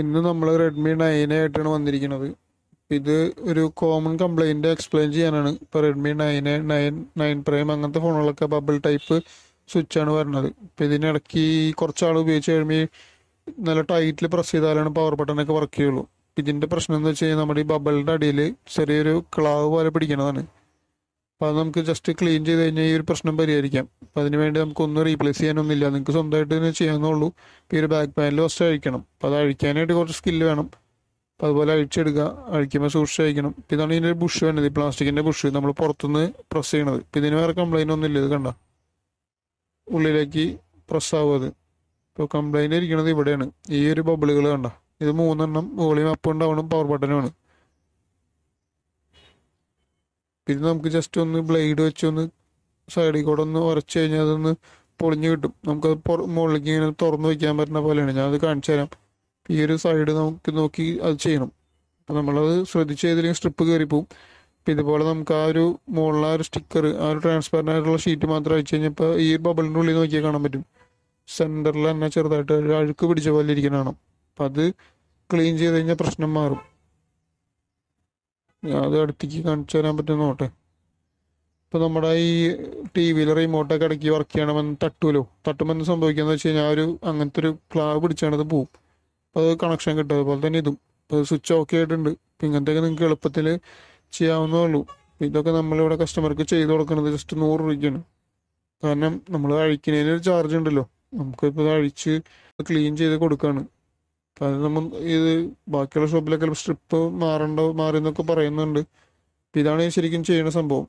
ഇന്ന് നമ്മൾ Redmi nine ആയിട്ടാണ് വന്നിരിക്കുന്നത് ഇത് ഒരു കോമൺ കംപ്ലൈൻറ്റ് എക്സ്പ്ലെയിൻ ചെയ്യാനാണ് ഇപ്പോൾ Redmi nine nine nine prime അങ്ങനത്തെ ഫോണുകളൊക്കെ ബബിൾ ടൈപ്പ് സ്വിച്ചാണ് വരുന്നത് ഇപ്പോൾ ഇതിനിടയ്ക്ക് കുറച്ചാൾ ഉപയോഗിച്ച് കഴിയുമ്പോൾ നല്ല ടൈറ്റിൽ പ്രസ് ചെയ്താലാണ് പവർ ബട്ടണൊക്കെ വർക്ക് ചെയ്യുള്ളൂ ഇതിൻ്റെ പ്രശ്നം എന്ന് വെച്ച് കഴിഞ്ഞാൽ നമ്മുടെ ഈ ബബിളിൻ്റെ അടിയിൽ ചെറിയൊരു ക്ലാവ് പോലെ പിടിക്കണതാണ് അപ്പോൾ അത് നമുക്ക് ജസ്റ്റ് ക്ലീൻ ചെയ്ത് കഴിഞ്ഞാൽ ഈ ഒരു പ്രശ്നം പരിഹരിക്കാം അപ്പോൾ അതിന് വേണ്ടി ഒന്നും റീപ്ലേസ് ചെയ്യാനൊന്നുമില്ല നിങ്ങൾക്ക് സ്വന്തമായിട്ട് തന്നെ ചെയ്യാവുന്നുള്ളൂ ഈ ഒരു ബാക്ക് പാനൽ ഫസ്റ്റ് അഴിക്കണം അപ്പോൾ അത് അഴിക്കാനായിട്ട് കുറച്ച് സ്കില്ല് വേണം അപ്പോൾ അതുപോലെ അഴിച്ചെടുക്കുക അഴിക്കുമ്പോൾ സൂക്ഷിച്ച് അഴിക്കണം ഇതാണ് ഇതിൻ്റെ ബുഷ് വേണ്ടത് ഈ പ്ലാസ്റ്റിക്കിൻ്റെ ബുഷ് നമ്മൾ പുറത്തുനിന്ന് പ്രസ് ചെയ്യണത് ഇപ്പോൾ ഇതിന് വേറെ കംപ്ലൈൻ്റ് ഒന്നുമില്ല ഇത് കണ്ട ഉള്ളിലേക്ക് പ്രസ് ആവും അത് ഇപ്പോൾ കംപ്ലൈൻ്റ് ഇരിക്കണത് ഇവിടെയാണ് ഈ ഒരു ബബിളുകൾ കണ്ട ഇത് മൂന്നെണ്ണം വോളിയം അപ്പ് ഉണ്ടാവണം പവർ ബട്ടനുമാണ് പിന്നെ നമുക്ക് ജസ്റ്റ് ഒന്ന് ബ്ലേഡ് വെച്ച് ഒന്ന് സൈഡിൽ കൂടെ ഒന്ന് ഉരച്ചു കഴിഞ്ഞാൽ അതൊന്ന് പൊളിഞ്ഞ് കിട്ടും അത് മുകളിലേക്ക് ഇങ്ങനെ തുറന്നു വയ്ക്കാൻ പറ്റുന്ന പോലെയാണ് ഞാൻ അത് കാണിച്ചു തരാം ഈ ഒരു സൈഡ് നമുക്ക് നോക്കി അത് ചെയ്യണം അപ്പം നമ്മളത് ശ്രദ്ധിച്ച് ചെയ്തില്ലെങ്കിൽ സ്ട്രിപ്പ് കയറിപ്പോവും അപ്പം ഇതുപോലെ നമുക്ക് ആ ഒരു മുകളിലെ ആ ഒരു സ്റ്റിക്കർ ആ ഒരു ട്രാൻസ്പെറൻ്റ് ആയിട്ടുള്ള ഷീറ്റ് മാത്രം അയച്ചു കഴിഞ്ഞപ്പോൾ ഈ ഒരു ബബിളിൻ്റെ ഉള്ളിൽ നോക്കിയാൽ കാണാൻ പറ്റും സെൻറ്ററിൽ തന്നെ ചെറുതായിട്ട് ഒരു അഴുക്ക് പിടിച്ച പോലെ ഇരിക്കണം അപ്പം അത് ക്ലീൻ ചെയ്ത് കഴിഞ്ഞാൽ പ്രശ്നം മാറും അത് അടുത്തേക്ക് കാണിച്ചു തരാൻ പറ്റുന്ന നോട്ടെ ഇപ്പോൾ നമ്മുടെ ഈ ടി വിയിൽ റിമോട്ടൊക്കെ ഇടയ്ക്ക് വർക്ക് ചെയ്യണമെന്ന് തട്ടുമല്ലോ തട്ടുമെന്ന് സംഭവിക്കുകയെന്ന് വെച്ച് കഴിഞ്ഞാൽ ഒരു അങ്ങനത്തെ ഒരു ക്ലാവ് പിടിച്ചാണത് പോവും അപ്പോൾ അത് കണക്ഷൻ കിട്ടും അതുപോലെ തന്നെ ഇതും ഇപ്പോൾ സ്വിച്ച് ഓക്കെ ആയിട്ടുണ്ട് ഇപ്പം ഇങ്ങനത്തെയൊക്കെ നിങ്ങൾക്ക് എളുപ്പത്തിൽ ചെയ്യാവുന്നേ ഉള്ളൂ ഇതൊക്കെ നമ്മളിവിടെ കസ്റ്റമർക്ക് ചെയ്ത് കൊടുക്കുന്നത് ജസ്റ്റ് നൂറ് രൂപയ്ക്കാണ് കാരണം നമ്മൾ അഴിക്കുന്നതിന് ഒരു ചാർജ് ഉണ്ടല്ലോ നമുക്കിപ്പോൾ അഴിച്ച് ക്ലീൻ ചെയ്ത് കൊടുക്കുകയാണ് അത് ഇത് ബാക്കിയുള്ള ഷോപ്പിലൊക്കെ സ്ട്രിപ്പ് മാറണ്ടോ മാറി എന്നൊക്കെ പറയുന്നുണ്ട് ഇതാണ് ശരിക്കും ചെയ്യുന്ന സംഭവം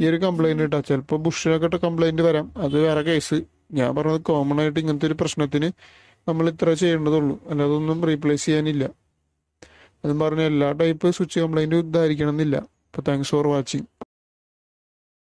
ഈ ഒരു കംപ്ലൈന്റ് കേട്ടോ ചിലപ്പോൾ ബുഷിനൊക്കെ കംപ്ലൈന്റ് വരാം അത് വേറെ കേസ് ഞാൻ പറഞ്ഞത് കോമൺ ആയിട്ട് ഇങ്ങനത്തെ ഒരു പ്രശ്നത്തിന് നമ്മൾ ഇത്ര ചെയ്യേണ്ടതുള്ളൂ അല്ലാതെ ഒന്നും റീപ്ലേസ് ചെയ്യാനില്ല അതും പറഞ്ഞ എല്ലാ ടൈപ്പ് സ്വിച്ച് കംപ്ലൈൻറ്റും ഇതായിരിക്കണം എന്നില്ല അപ്പോൾ താങ്ക്സ് ഫോർ വാച്ചിങ്